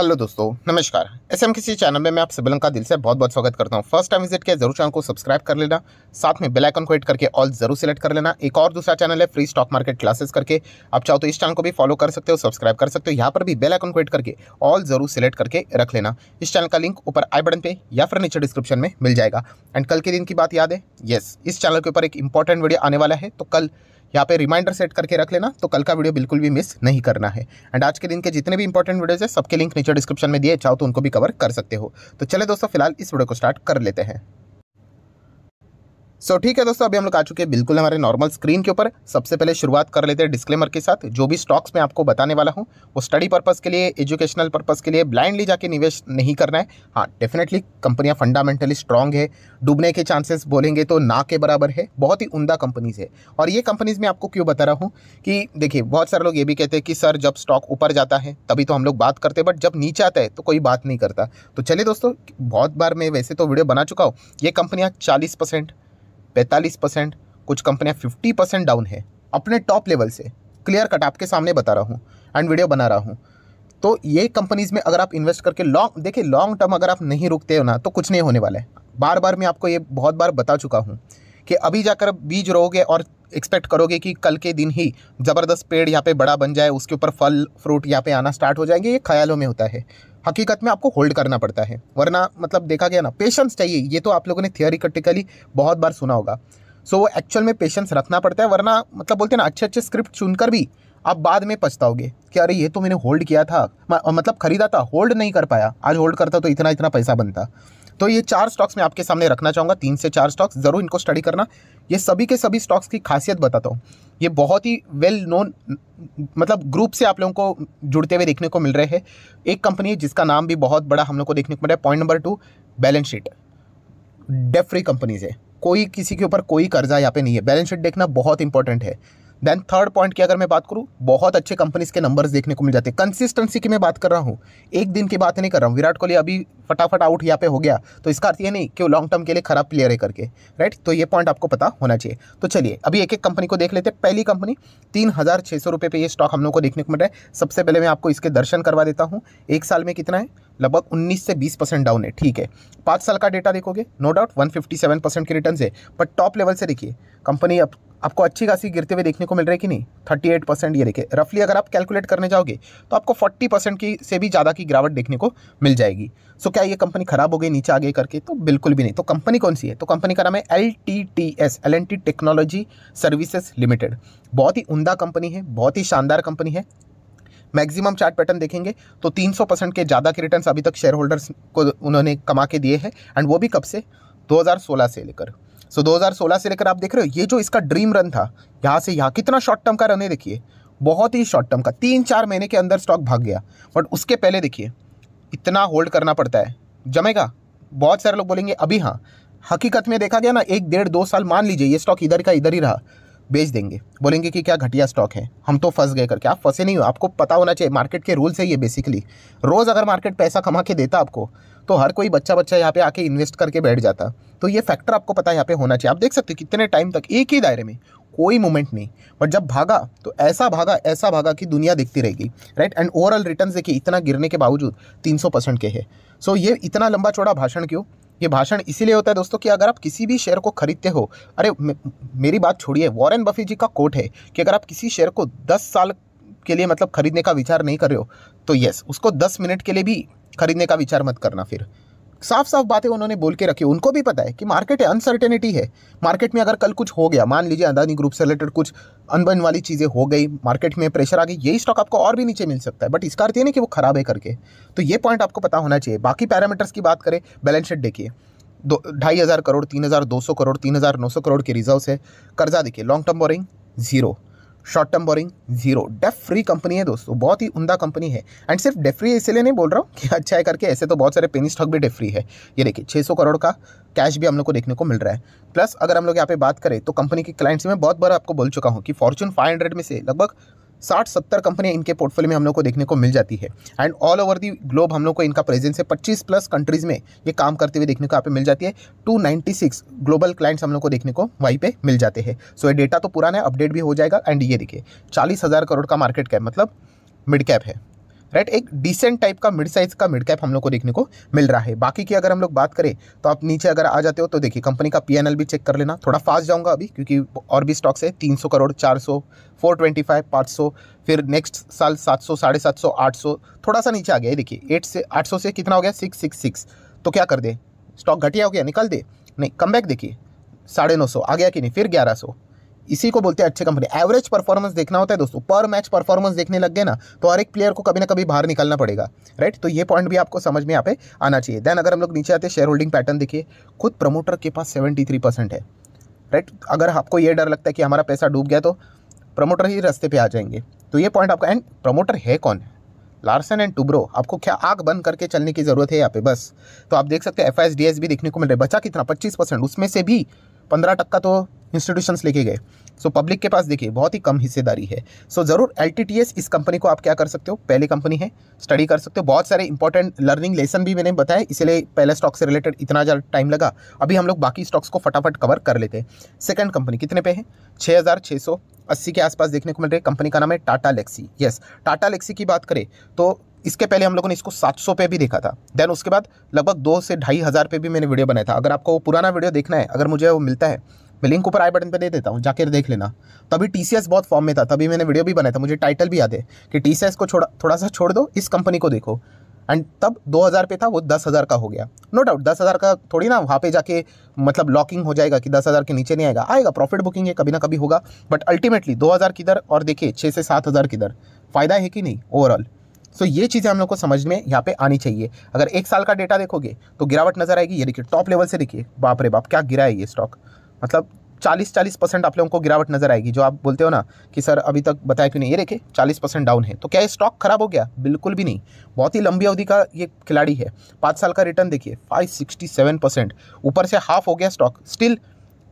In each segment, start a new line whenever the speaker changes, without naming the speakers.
hello दोस्तों नमस्कार S M किसी चैनल में मैं आप सभी का दिल से बहुत बहुत स्वागत करता हूँ फर्स्ट टाइम विजिट किया जरूर चैनल को सब्सक्राइब कर लेना साथ में बेल आइकन को हिट करके ऑल जरूर सेलेक्ट कर लेना एक और दूसरा चैनल है फ्री स्टॉक मार्केट क्लासेस करके आप चाहो तो इस चैनल को भी फॉलो कर सकते हो सब्सक्राइब कर सकते हो यहाँ पर भी बेलाइकन को हिट करके ऑल जरूर सेलेक्ट करके रख लेना इस चैनल का लिंक ऊपर आई बटन पर या फिर नीचे डिस्क्रिप्शन में मिल जाएगा एंड कल के दिन की बात याद है येस इस चैनल के ऊपर एक इंपॉर्टेंट वीडियो आने वाला है तो कल यहाँ पे रिमाइंडर सेट करके रख लेना तो कल का वीडियो बिल्कुल भी मिस नहीं करना है एंड आज के दिन के जितने भी इंपॉर्टेंट वीडियोज़ है सबके लिंक नीचे डिस्क्रिप्शन में दिए चाहो तो उनको भी कवर कर सकते हो तो चले दोस्तों फिलहाल इस वीडियो को स्टार्ट कर लेते हैं सो so, ठीक है दोस्तों अभी हम लोग आ चुके हैं बिल्कुल हमारे नॉर्मल स्क्रीन के ऊपर सबसे पहले शुरुआत कर लेते हैं डिस्क्लेमर के साथ जो भी स्टॉक्स मैं आपको बताने वाला हूँ वो स्टडी पर्पज़ के लिए एजुकेशनल पर्पज़ के लिए ब्लाइंडली जाके निवेश नहीं करना है हाँ डेफिनेटली कंपनियाँ फंडामेंटली स्ट्रांग है डूबने के चांसेस बोलेंगे तो ना के बराबर है बहुत ही उमदा कंपनीज़ है और ये कंपनीज़ मैं आपको क्यों बता रहा हूँ कि देखिए बहुत सारे लोग ये भी कहते हैं कि सर जब स्टॉक ऊपर जाता है तभी तो हम लोग बात करते हैं बट जब नीचे आता है तो कोई बात नहीं करता तो चलिए दोस्तों बहुत बार मैं वैसे तो वीडियो बना चुका हूँ ये कंपनियाँ चालीस पैंतालीस परसेंट कुछ कंपनियाँ फिफ्टी परसेंट डाउन है अपने टॉप लेवल से क्लियर कट आपके सामने बता रहा हूँ एंड वीडियो बना रहा हूँ तो ये कंपनीज़ में अगर आप इन्वेस्ट करके लॉन्ग देखिए लॉन्ग टर्म अगर आप नहीं रुकते हो ना तो कुछ नहीं होने वाला है बार बार मैं आपको ये बहुत बार बता चुका हूँ कि अभी जाकर बीज रहोगे और एक्सपेक्ट करोगे कि कल के दिन ही ज़बरदस्त पेड़ यहाँ पे बड़ा बन जाए उसके ऊपर फल फ्रूट यहाँ पे आना स्टार्ट हो जाएंगे ये ख्यालों में होता है हकीकत में आपको होल्ड करना पड़ता है वरना मतलब देखा गया ना पेशेंस चाहिए ये तो आप लोगों ने क्रिटिकली बहुत बार सुना होगा सो so, वो एक्चुअल में पेशेंस रखना पड़ता है वरना मतलब बोलते हैं ना अच्छे अच्छे स्क्रिप्ट चुनकर भी आप बाद में पछताओगे कि अरे ये तो मैंने होल्ड किया था मतलब ख़रीदा था होल्ड नहीं कर पाया आज होल्ड करता तो इतना इतना पैसा बनता तो ये चार स्टॉक्स मैं आपके सामने रखना चाहूँगा तीन से चार स्टॉक्स ज़रूर इनको स्टडी करना ये सभी के सभी स्टॉक्स की खासियत बताता हूँ ये बहुत ही वेल नोन मतलब ग्रुप से आप लोगों को जुड़ते हुए देखने को मिल रहे हैं एक कंपनी है जिसका नाम भी बहुत बड़ा हम लोग को देखने को मिल रहा है point number two balance sheet debt free companies है कोई किसी के ऊपर कोई कर्जा यहाँ पे नहीं है बैलेंस शीट देखना बहुत इंपॉर्टेंट है देन थर्ड पॉइंट की अगर मैं बात करूँ बहुत अच्छे कंपनीज के नंबर्स देखने को मिल जाते हैं कंसिस्टेंसी की मैं बात कर रहा हूँ एक दिन की बात नहीं कर रहा हूँ विराट कोहली अभी फटाफट आउट यहाँ पे हो गया तो इसका अर्थ ये नहीं कि वो लॉन्ग टर्म के लिए खराब प्लेयर है करके राइट तो ये पॉइंट आपको पता होना चाहिए तो चलिए अभी एक एक कंपनी को देख लेते हैं पहली कंपनी तीन हज़ार छः सौ रुपये पे ये स्टॉक हम लोग को देखने को मिल रहा है सबसे पहले मैं आपको इसके दर्शन करवा देता हूँ एक साल में कितना है लगभग 19 से 20 परसेंट डाउन है ठीक है पाँच साल का डेटा देखोगे नो डाउट 157 परसेंट के रिटर्न है बट टॉप लेवल से देखिए कंपनी अब आपको अच्छी खासी गिरते हुए देखने को मिल रही है कि नहीं थर्टी एट परसेंट ये देखे रफली अगर आप कैलकुलेट करने जाओगे तो आपको फोर्टी परसेंट की से भी ज़्यादा की गिरावट देखने को मिल जाएगी सो क्या ये कंपनी खराब हो गई नीचे आगे करके तो बिल्कुल भी नहीं तो कंपनी कौन सी है तो कंपनी का नाम है L T T S L N T technology services limited बहुत ही उमदा कंपनी है बहुत ही शानदार कंपनी है मैक्सिमम चार्ट पैटर्न देखेंगे तो 300 परसेंट के ज़्यादा के रिटर्न्स अभी तक शेयर होल्डर्स को उन्होंने कमा के दिए हैं एंड वो भी कब से 2016 से लेकर सो so, 2016 से लेकर आप देख रहे हो ये जो इसका ड्रीम रन था यहाँ से यहाँ कितना शॉर्ट टर्म का रन है देखिए बहुत ही शॉर्ट टर्म का तीन चार महीने के अंदर स्टॉक भाग गया बट उसके पहले देखिए इतना होल्ड करना पड़ता है जमेगा बहुत सारे लोग बोलेंगे अभी हाँ हकीकत में देखा गया ना एक डेढ़ दो साल मान लीजिए ये स्टॉक इधर का इधर ही रहा बेच देंगे बोलेंगे कि क्या घटिया स्टॉक है हम तो फंस गए करके आप फंसे नहीं हो आपको पता होना चाहिए मार्केट के रूल्स है ये बेसिकली रोज़ अगर मार्केट पैसा कमा के देता आपको तो हर कोई बच्चा बच्चा यहाँ पे आके इन्वेस्ट करके बैठ जाता तो ये फैक्टर आपको पता है यहाँ पे होना चाहिए आप देख सकते हो कितने टाइम तक एक ही दायरे में कोई मूवमेंट नहीं बट जब भागा तो ऐसा भागा ऐसा भागा कि दुनिया देखती रहेगी राइट एंड ओवरऑल रिटर्न देखिए इतना गिरने के बावजूद तीन परसेंट के है सो ये इतना लंबा चौड़ा भाषण क्यों ये भाषण इसीलिए होता है दोस्तों कि अगर आप किसी भी शेयर को खरीदते हो अरे मेरी बात छोड़िए वॉरेन बफे जी का कोट है कि अगर आप किसी शेयर को दस साल के लिए मतलब खरीदने का विचार नहीं कर रहे हो तो यस उसको दस मिनट के लिए भी खरीदने का विचार मत करना फिर साफ साफ बातें उन्होंने बोल के रखी उनको भी पता है कि मार्केट है अनसर्टेनिटी है मार्केट में अगर कल कुछ हो गया मान लीजिए अदानी ग्रुप से रिलेटेड कुछ अनबन वाली चीज़ें हो गई मार्केट में प्रेशर आ गई यही स्टॉक आपको और भी नीचे मिल सकता है बट इसका अर्थ ये नहीं कि वो खराब है करके तो ये पॉइंट आपको पता होना चाहिए बाकी पैरामीटर्स की बात करें बैलेंस शीट देखिए दो ढाई हज़ार करोड़ तीन हज़ार दो सौ करोड़ तीन हज़ार नौ सौ करोड़ के रिजर्व्स है कर्जा देखिए long term borrowing zero short term borrowing zero debt free company है दोस्तों बहुत ही उमदा कंपनी है एंड सिर्फ डेफ फ्री इसलिए नहीं बोल रहा हूँ कि अच्छा है करके ऐसे तो बहुत सारे पेनी स्टॉक भी डेफ फ्री है ये देखिए 600 करोड़ का कैश भी हम लोग को देखने को मिल रहा है प्लस अगर हम लोग यहाँ पे बात करें तो कंपनी के क्लाइंट्स में बहुत बार आपको बोल चुका हूँ कि फॉर्चून 500 में से लगभग साठ सत्तर कंपनियां इनके पोर्टफोलियो में हम लोग को देखने को मिल जाती है and all over the globe हम लोग को इनका प्रेजेंस है पच्चीस प्लस कंट्रीज़ में ये काम करते हुए देखने को यहाँ पे मिल जाती है two ninety six global clients हम लोग को देखने को वहीं पे मिल जाते हैं सो so, ये डेटा तो पुराना है अपडेट भी हो जाएगा एंड ये देखिए चालीस हज़ार करोड़ का मार्केट कैप मतलब मिड कैप है राइट एक डिसेंट टाइप का मिड साइज का मिड कैप हम लोग को देखने को मिल रहा है बाकी की अगर हम लोग बात करें तो आप नीचे अगर आ जाते हो तो देखिए कंपनी का पी भी चेक कर लेना थोड़ा फास्ट जाऊँगा अभी क्योंकि और भी स्टॉक्स है तीन करोड़ चार फोर ट्वेंटी फाइव पाँच सौ फिर नेक्स्ट साल सात सौ साढ़े सात सौ आठ सौ थोड़ा सा नीचे आ गया देखिए एट से आठ सौ से कितना हो गया सिक्स सिक्स सिक्स तो क्या कर दे स्टॉक घटिया हो गया निकाल दे नहीं कम बैक देखिए साढ़े नौ सौ आ गया कि नहीं फिर ग्यारह सौ इसी को बोलते हैं अच्छे कंपनी एवरेज परफॉर्मेंस देखना होता है दोस्तों पर मैच परफॉर्मेंस देखने लग गए ना तो हर एक प्लेयर को कभी ना कभी बाहर निकलना पड़ेगा राइट तो ये पॉइंट भी आपको समझ में यहाँ पे आना चाहिए देन अगर हम लोग नीचे आते शेयर होल्डिंग पैटर्न देखिए खुद प्रमोटर के पास सेवेंटी थ्री परसेंट है राइट अगर आपको ये डर लगता है कि हमारा पैसा डूब गया तो प्रमोटर ही रस्ते पर आ जाएंगे तो ये पॉइंट आपका एंड प्रमोटर है कौन लार्सन एंड टुब्रो आपको क्या आग बंद करके चलने की ज़रूरत है यहाँ पे बस तो आप देख सकते हैं एफ भी देखने को मिल रहा है बचा कितना पच्चीस परसेंट उसमें से भी पंद्रह टक्का तो इंस्टीट्यूशंस लेके गए सो पब्लिक के पास देखिए बहुत ही कम हिस्सेदारी है सो ज़रूर एल इस कंपनी को आप क्या कर सकते हो पहली कंपनी है स्टडी कर सकते हो बहुत सारे इंपॉर्टेंट लर्निंग लेसन भी मैंने बताया इसलिए पहले स्टॉक से रिलेटेड इतना ज़्यादा टाइम लगा अभी हम लोग बाकी स्टॉक्स को फटाफट कवर कर लेते हैं सेकेंड कंपनी कितने पे है छः हज़ार छः सौ अस्सी के आसपास देखने को मिल रही है कंपनी का नाम है टाटा लेक्सी यस टाटा लेक्सी की बात करें तो इसके पहले हम लोगों ने इसको 700 पे भी देखा था देन उसके बाद लगभग दो से ढाई हज़ार पे भी मैंने वीडियो बनाया था अगर आपको वो पुराना वीडियो देखना है अगर मुझे वो मिलता है मैं लिंक ऊपर आई बटन पर दे देता हूँ जाकर देख लेना तभी टी बहुत फॉर्म में था तभी मैंने वीडियो भी बनाया था मुझे टाइटल भी याद है कि टी को छोड़ा थोड़ा सा छोड़ दो इस कंपनी को देखो एंड तब हज़ार पे था वो हज़ार का हो गया नो डाउट हज़ार का थोड़ी ना वहाँ पे जाके मतलब लॉकिंग हो जाएगा कि हज़ार के नीचे नहीं आएगा आएगा प्रॉफिट बुकिंग है कभी ना कभी होगा बट अल्टीमेटली 2000 किधर और देखिए छः से 7000 किधर फ़ायदा है कि नहीं ओवरऑल सो so, ये चीज़ें हम लोग को समझ में यहाँ पे आनी चाहिए अगर एक साल का डेटा देखोगे तो गिरावट नज़र आएगी ये देखिए टॉप लेवल से देखिए बाप रे बाप क्या गिरा है ये स्टॉक मतलब चालीस चालीस परसेंट आप लोगों को गिरावट नजर आएगी जो आप बोलते हो ना कि सर अभी तक बताया क्यों नहीं ये देखिए चालीस परसेंट डाउन है तो क्या ये स्टॉक खराब हो गया बिल्कुल भी नहीं बहुत ही लंबी अवधि का ये खिलाड़ी है पाँच साल का रिटर्न देखिए फाइव सिक्सटी सेवन परसेंट ऊपर से हाफ हो गया stock still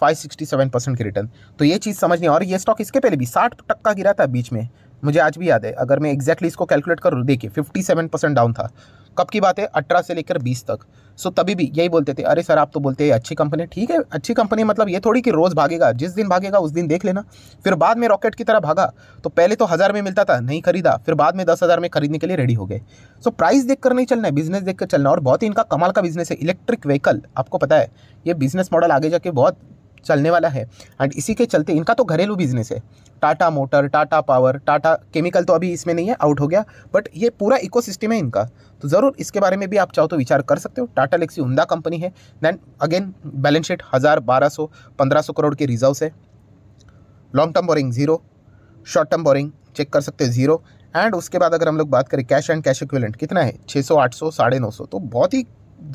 five sixty seven percent के रिटर्न तो ये चीज़ समझनी और ये स्टॉक इसके पहले भी साठ टक्का गिरा था बीच में मुझे आज भी याद है अगर मैं एग्जैक्टली इसको कैलकुलेट करूँ देखिए फिफ्टी सेवन परसेंट डाउन था कब की बात है अठारह से लेकर बीस तक सो तभी भी यही बोलते थे अरे सर आप तो बोलते हैं अच्छी कंपनी ठीक है अच्छी कंपनी मतलब ये थोड़ी कि रोज़ भागेगा जिस दिन भागेगा उस दिन देख लेना फिर बाद में रॉकेट की तरह भागा तो पहले तो हज़ार में मिलता था नहीं खरीदा फिर बाद में दस हज़ार में खरीदने के लिए रेडी हो गए सो प्राइस देख नहीं चलना है बिजनेस देख कर चलना और बहुत ही इनका कमाल का बिजनेस है इलेक्ट्रिक व्हीकल आपको पता है ये बिजनेस मॉडल आगे जाके बहुत चलने वाला है एंड इसी के चलते इनका तो घरेलू बिजनेस है Tata motor Tata power Tata chemical तो अभी इसमें नहीं है आउट हो गया बट ये पूरा इकोसिस्टम है इनका तो ज़रूर इसके बारे में भी आप चाहो तो विचार कर सकते हो टाटा लेक्सी उमदा कंपनी है दैन अगेन बैलेंस शीट हज़ार बारह सौ पंद्रह सौ करोड़ के रिजर्व है long term borrowing zero short term borrowing check कर सकते हो ज़ीरो एंड उसके बाद अगर हम लोग बात करें कैश एंड कैश इक्विलेंट कितना है 600 800 सौ साढ़े नौ सौ तो बहुत ही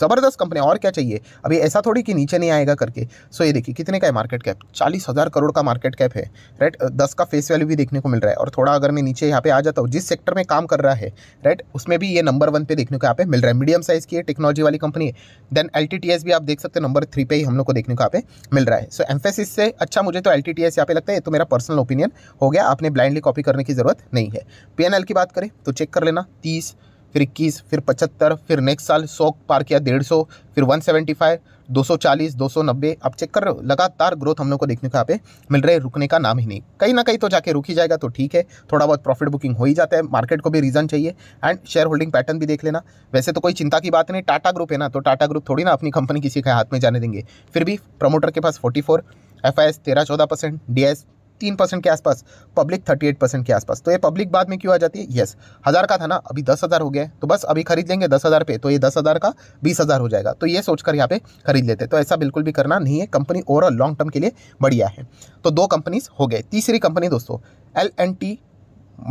ज़बरदस्त कंपनी और क्या चाहिए अभी ऐसा थोड़ी कि नीचे नहीं आएगा करके सो ये देखिए कितने का है मार्केट कैप चालीस हज़ार करोड़ का मार्केट कैप है राइट दस का फेस वैल्यू भी देखने को मिल रहा है और थोड़ा अगर मैं नीचे यहाँ पे आ जाता हूँ जिस सेक्टर में काम कर रहा है राइट उसमें भी ये नंबर वन पे देखने को यहाँ पे मिल रहा है मीडियम साइज़ की टेक्नोलॉजी वाली कंपनी है देन एल भी आप देख सकते हैं नंबर थ्री पे ही हम लोग को देखने को यहाँ पे मिल रहा है सो एम्फेसिस से अच्छा मुझे तो एल टी यहाँ पे लगता है तो मेरा पर्सनल ओपिनियन हो गया आपने ब्लाइंडली कॉपी करने की ज़रूरत नहीं है पी की बात करें तो चेक कर लेना तीस फिर इक्कीस फिर पचहत्तर फिर नेक्स्ट साल सौ पार किया डेढ़ सौ फिर वन सेवेंटी फाइव दो सौ चालीस दो सौ नब्बे आप चेक कर रहे हो लगातार ग्रोथ हम लोग को देखने को यहाँ पे मिल रहे रुकने का नाम ही नहीं कहीं ना कहीं तो जाके रुक ही जाएगा तो ठीक है थोड़ा बहुत प्रॉफिट बुकिंग हो ही जाता है मार्केट को भी रीज़न चाहिए एंड शेयर होल्डिंग पैटर्न भी देख लेना वैसे तो कोई चिंता की बात नहीं टाटा ग्रुप है ना तो टाटा ग्रुप थोड़ी ना अपनी कंपनी किसी के हाथ में जाने देंगे फिर भी प्रमोटर के पास forty four F I S तेरह चौदह परसेंट डी एस तीन परसेंट के आसपास पब्लिक थर्टी एट परसेंट के आसपास तो ये पब्लिक बाद में क्यों आ जाती है यस हज़ार का था ना अभी दस हज़ार हो गया तो बस अभी खरीद लेंगे दस हज़ार पे तो ये दस हज़ार का बीस हज़ार हो जाएगा तो ये सोचकर यहाँ पे खरीद लेते तो ऐसा बिल्कुल भी करना नहीं है कंपनी ओवरऑल लॉन्ग टर्म के लिए बढ़िया है तो दो कंपनीज हो गए तीसरी कंपनी दोस्तों एल एन टी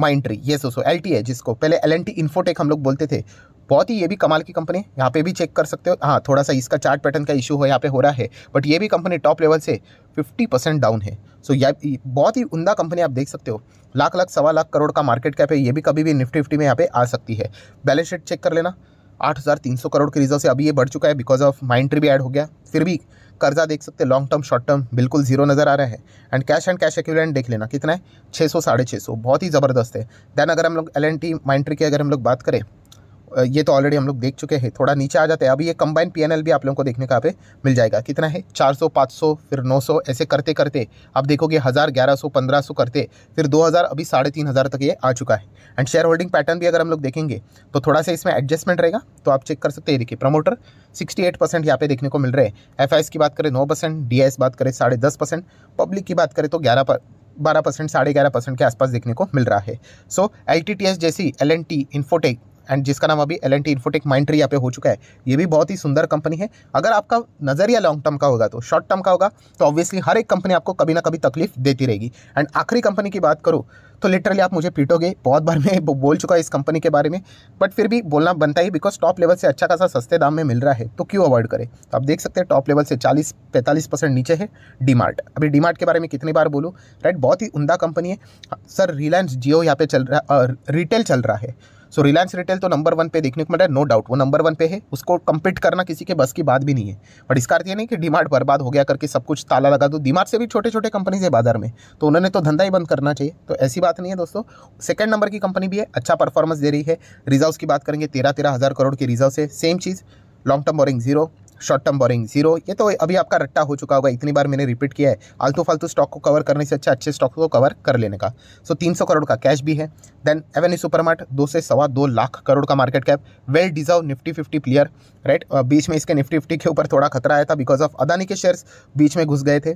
माइंड ये दोस्तों एल टी है जिसको पहले एल एन टी इन्फोटेक हम लोग बोलते थे बहुत ही ये भी कमाल की कंपनी है यहाँ पे भी चेक कर सकते हो हाँ थोड़ा सा इसका चार्ट पैटर्न का इशू है यहाँ पे हो रहा है बट ये भी कंपनी टॉप लेवल से 50 परसेंट डाउन है सो so, यह बहुत ही उमदा कंपनी आप देख सकते हो लाख लाख सवा लाख करोड़ का मार्केट कैप है ये भी कभी भी निफ्टी फिफ्टी में यहाँ पे आ सकती है बैलेंस शीट चेक कर लेना आठ करोड़ के रिजर्व से अभी ये बढ़ चुका है बिकॉज ऑफ माइंट्री भी एड हो गया फिर भी कर्जा देख सकते हैं लॉन्ग टर्म शॉर्ट टर्म बिल्कुल जीरो नज़र आ रहा है and cash and cash equivalent देख लेना कितना है छः सौ साढ़े छः सौ बहुत ही ज़बरदस्त है देन अगर हम लोग एल एंड टी माइंट्री की अगर हम लोग बात करें ये तो ऑलरेडी हम लोग देख चुके हैं थोड़ा नीचे आ जाते हैं अभी ये कंबाइन पीएनएल भी आप लोगों को देखने का पे मिल जाएगा कितना है 400 500 फिर 900 ऐसे करते करते आप देखोगे हज़ार ग्यारह सौ पंद्रह सौ करते फिर 2000 अभी साढ़े तीन हज़ार तक ये आ चुका है एंड शेयर होल्डिंग पैटर्न भी अगर हम लोग देखेंगे तो थोड़ा सा इसमें एडजस्टमेंट रहेगा तो आप चेक कर सकते हैं देखिए प्रमोटर सिक्सटी एट परसेंट यहाँ पे देखने को मिल रहे हैं एफ की बात करें नौ परसेंट डी बात करें साढ़े दस परसेंट पब्लिक की बात करें तो ग्यारह पर बारह परसेंट साढ़े ग्यारह परसेंट के आसपास देखने को मिल रहा है सो एल जैसी L N T infotech and जिसका नाम अभी L N T infotech Mindtree यहाँ पे हो चुका है ये भी बहुत ही सुंदर कंपनी है अगर आपका नज़रिया लॉन्ग टर्म का होगा तो शॉर्ट टर्म का होगा तो ऑब्वियसली हर एक कंपनी आपको कभी ना कभी तकलीफ देती रहेगी एंड आखिरी कंपनी की बात करूँ तो लिटरली आप मुझे पीटोगे बहुत बार मैं बोल चुका इस कंपनी के बारे में बट फिर भी बोलना बनता ही बिकॉज टॉप लेवल से अच्छा खासा सस्ते दाम में मिल रहा है तो क्यों अवॉइड करें तो आप देख सकते हैं टॉप लेवल से 40 45 परसेंट नीचे है डीमार्ट अभी डीमार्ट के बारे में कितनी बार बोलूँ राइट बहुत ही उमदा कंपनी है सर रिलायंस जियो यहाँ पे चल रहा रिटेल चल रहा है सो रिलायंस रिटेल तो नंबर वन पे देखने को मिल रहा है नो डाउट वो नंबर वन पे है उसको कंपीट करना किसी के बस की बात भी नहीं है बट इसका अर्थ ये नहीं कि डिमांड बर्बाद हो गया करके सब कुछ ताला लगा दो दिमाग से भी छोटे छोटे कंपनीज है बाजार में तो उन्होंने तो धंधा ही बंद करना चाहिए तो ऐसी बात नहीं है दोस्तों सेकंड नंबर की कंपनी भी है अच्छा परफॉर्मेंस दे रही है रिजर्व की बात करेंगे तेरह तेरह हज़ार करोड़ की रिजर्व से सेम चीज़ long term borrowing zero short term borrowing zero ये तो अभी आपका रट्टा हो चुका होगा इतनी बार मैंने रिपीट किया है आलतू फालतू स्टॉक को कवर करने से अच्छा अच्छे स्टॉक को कवर कर लेने का सो so, 300 करोड़ का कैश भी है देन एवेन्यू सुपरमार्ट दो से सवा दो लाख करोड़ का market cap well deserve Nifty fifty player right बीच में इसके निफ्टी फिफ्टी के ऊपर थोड़ा खतरा आया था बिकॉज ऑफ अदानी के शेयर्स बीच में घुस गए थे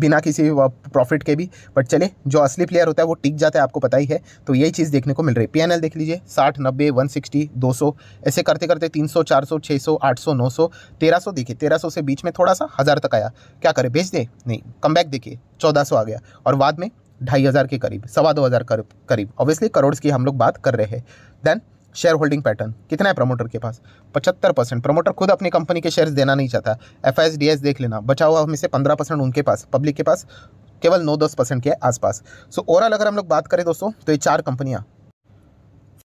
बिना किसी प्रॉफिट के भी बट चले जो असली प्लेयर होता है वो टिक जाता है आपको पता ही है तो यही चीज़ देखने को मिल रही है पी देख लीजिए साठ नब्बे वन सिक्सटी दो सौ ऐसे करते करते तीन सौ चार सौ छः सौ आठ सौ नौ सौ तेरह सौ देखिए तेरह सौ से बीच में थोड़ा सा हज़ार तक आया क्या करें बेच दे नहीं कम बैक देखिए चौदह सौ आ गया और बाद में ढाई हज़ार के करीब सवा दो हज़ार करीब करीब ऑब्वियसली करोड़ की हम लोग बात कर रहे हैं देन शेयर होल्डिंग पैटर्न कितना है प्रमोटर के पास पचहत्तर परसेंट प्रमोटर खुद अपनी कंपनी के शेयर्स देना नहीं चाहता एफ आई देख लेना बचा हुआ हमें से पंद्रह परसेंट उनके पास पब्लिक के पास केवल नौ दस परसेंट के आसपास सो ओवरऑल अगर हम लोग बात करें दोस्तों तो ये चार कंपनियाँ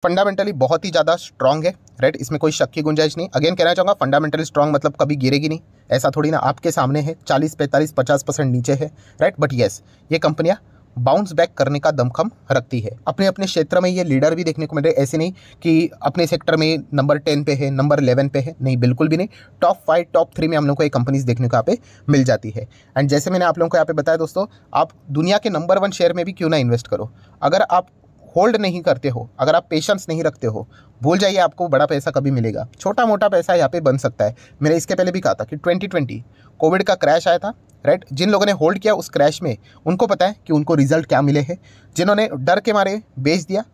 फंडामेंटली बहुत ही ज़्यादा स्ट्रॉन्ग है राइट इसमें कोई शक की गुंजाइश नहीं अगेन कहना चाहूँगा फंडामेंटली स्ट्रॉन्ग मतलब कभी गिरेगी नहीं ऐसा थोड़ी ना आपके सामने है चालीस पैंतालीस पचास परसेंट नीचे है राइट बट येस ये कंपनियाँ बाउंस बैक करने का दमखम रखती है अपने अपने क्षेत्र में ये लीडर भी देखने को मिल रहे ऐसे नहीं कि अपने सेक्टर में नंबर टेन पे है नंबर इलेवन पे है नहीं बिल्कुल भी नहीं टॉप फाइव टॉप थ्री में हम लोग को ये कंपनीज देखने को यहाँ पे मिल जाती है एंड जैसे मैंने आप लोगों को यहाँ पे बताया दोस्तों आप दुनिया के नंबर वन शेयर में भी क्यों ना इन्वेस्ट करो अगर आप होल्ड नहीं करते हो अगर आप पेशेंस नहीं रखते हो भूल जाइए आपको बड़ा पैसा कभी मिलेगा छोटा मोटा पैसा यहाँ पे बन सकता है मैंने इसके पहले भी कहा था कि 2020 कोविड का क्रैश आया था राइट जिन लोगों ने होल्ड किया उस क्रैश में उनको पता है कि उनको रिजल्ट क्या मिले हैं जिन्होंने डर के मारे बेच दिया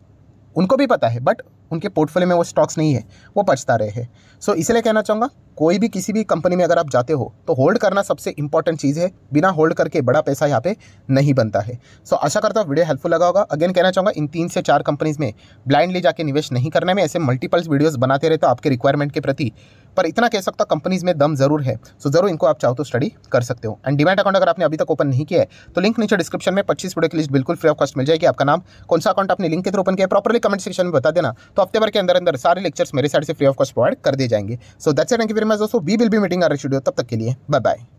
उनको भी पता है बट उनके पोर्टफोलियो में वो स्टॉक्स नहीं है वो पछता रहे हैं सो so, इसलिए कहना चाहूँगा कोई भी किसी भी कंपनी में अगर आप जाते हो तो होल्ड करना सबसे इंपॉर्टेंट चीज़ है बिना होल्ड करके बड़ा पैसा यहाँ पे नहीं बनता है सो so, आशा करता हूँ वीडियो हेल्पफुल लगा होगा अगेन कहना चाहूँगा इन तीन से चार कंपनीज़ में ब्लाइंडली जाके निवेश नहीं करने में ऐसे मल्टीपल्स वीडियोज़ बनाते रहते तो आपके रिक्वायरमेंट के प्रति पर इतना कह सकता कंपनीज़ में दम जरूर है सो so, ज़रूर इनको आप चाहो तो स्टडी कर सकते हो एंड डिमेट अकाउंट अगर आपने अभी तक ओपन नहीं किया है तो लिंक नीचे डिस्क्रिप्शन में पच्चीस वीडियो की लिस्ट बिल्कुल फ्री ऑफ कॉस्ट मिल जाएगी आपका नाम कौन सा अकाउंट आपने लिंक के थ्रू ओपन किया प्रॉपरली कमेंट सेक्शन में बता देना तो हफ्ते भर के अंदर अंदर सारे लेक्चर्स मेरे साइड से फ्री ऑफ कॉस्ट प्रोवाइड कर दिए जाएंगे so that's thank you very मैं दोस्तों we will be meeting our studio तब तक के लिए बाय बाय